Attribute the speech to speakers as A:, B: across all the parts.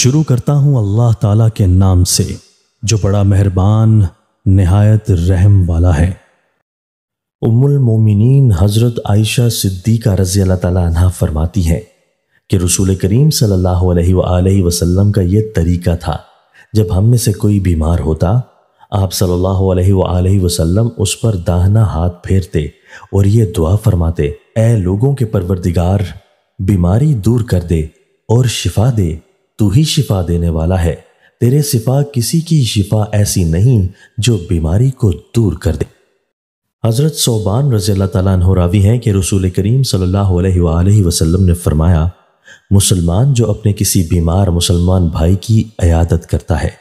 A: शुरू करता हूँ अल्लाह ताला के नाम से जो बड़ा मेहरबान नहायत रहम वाला है उमुल मोमिनीन हज़रत आयशा सिद्दीका रज़ी अल्लाह तला फरमाती हैं कि रसूल करीम सल्लल्लाहु अलैहि का ये तरीका था जब हम में से कोई बीमार होता आप सल्ला वसलम उस पर दाहना हाथ फेरते और ये दुआ फरमाते ए लोगों के परवरदिगार बीमारी दूर कर दे और शिफा दे तू ही शिफा देने वाला है तेरे सिफा किसी की शिफा ऐसी नहीं जो बीमारी को दूर कर दे हज़रत सोबान रज़ी अल्लाह रावी हैं कि रसूल करीम सल्लल्लाहु अलैहि वसल्लम ने फरमाया मुसलमान जो अपने किसी बीमार मुसलमान भाई की अयादत करता है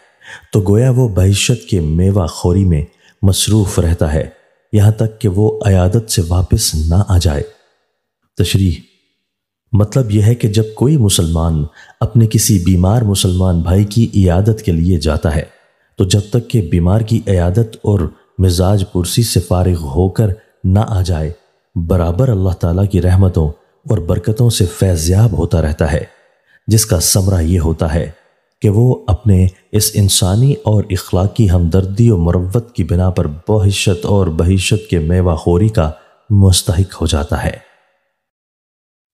A: तो गोया वो बहिशत के मेवा खोरी में मसरूफ़ रहता है यहाँ तक कि वो अयादत से वापस ना आ जाए तशरी मतलब यह है कि जब कोई मुसलमान अपने किसी बीमार मुसलमान भाई की इयादत के लिए जाता है तो जब तक कि बीमार की इयादत और मिजाज पुरसी से फारिग होकर ना आ जाए बराबर अल्लाह ताला की रहमतों और बरकतों से फैज़याब होता रहता है जिसका समरा यह होता है कि वो अपने इस इंसानी और इखलाकी हमदर्दी और मरवत की बिना पर बहिशत और बहिशत के मेवाखोरी का मुस्तक हो जाता है